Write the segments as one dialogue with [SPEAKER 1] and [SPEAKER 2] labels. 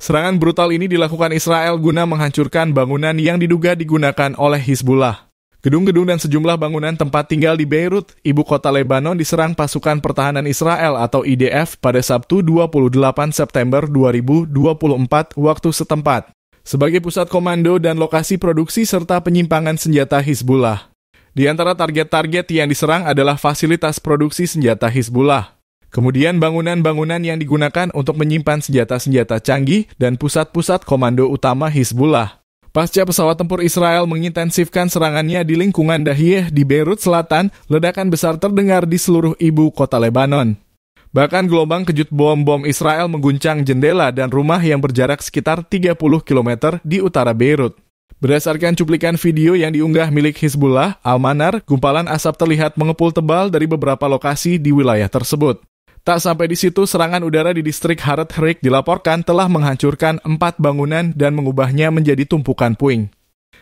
[SPEAKER 1] Serangan brutal ini dilakukan Israel guna menghancurkan bangunan yang diduga digunakan oleh Hizbullah. Gedung-gedung dan sejumlah bangunan tempat tinggal di Beirut, ibu kota Lebanon diserang pasukan pertahanan Israel atau IDF pada Sabtu 28 September 2024 waktu setempat. Sebagai pusat komando dan lokasi produksi serta penyimpangan senjata Hizbullah. Di antara target-target yang diserang adalah fasilitas produksi senjata Hizbullah. Kemudian bangunan-bangunan yang digunakan untuk menyimpan senjata-senjata canggih dan pusat-pusat komando utama Hizbullah. Pasca pesawat tempur Israel mengintensifkan serangannya di lingkungan Dahiyeh di Beirut Selatan, ledakan besar terdengar di seluruh ibu kota Lebanon. Bahkan gelombang kejut bom-bom Israel mengguncang jendela dan rumah yang berjarak sekitar 30 km di utara Beirut. Berdasarkan cuplikan video yang diunggah milik Hizbullah, manar gumpalan asap terlihat mengepul tebal dari beberapa lokasi di wilayah tersebut. Tak sampai di situ, serangan udara di distrik Harad Herik dilaporkan telah menghancurkan empat bangunan dan mengubahnya menjadi tumpukan puing.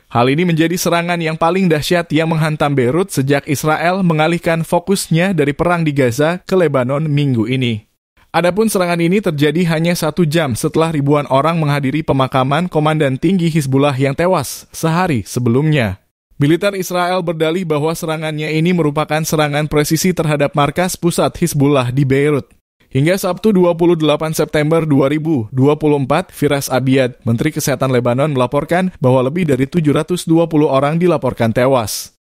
[SPEAKER 1] Hal ini menjadi serangan yang paling dahsyat yang menghantam Beirut sejak Israel mengalihkan fokusnya dari perang di Gaza ke Lebanon minggu ini. Adapun serangan ini terjadi hanya satu jam setelah ribuan orang menghadiri pemakaman Komandan Tinggi Hizbullah yang tewas sehari sebelumnya. Militer Israel berdalih bahwa serangannya ini merupakan serangan presisi terhadap markas pusat Hizbullah di Beirut. Hingga Sabtu 28 September 2024, Firas Abiad, Menteri Kesehatan Lebanon melaporkan bahwa lebih dari 720 orang dilaporkan tewas.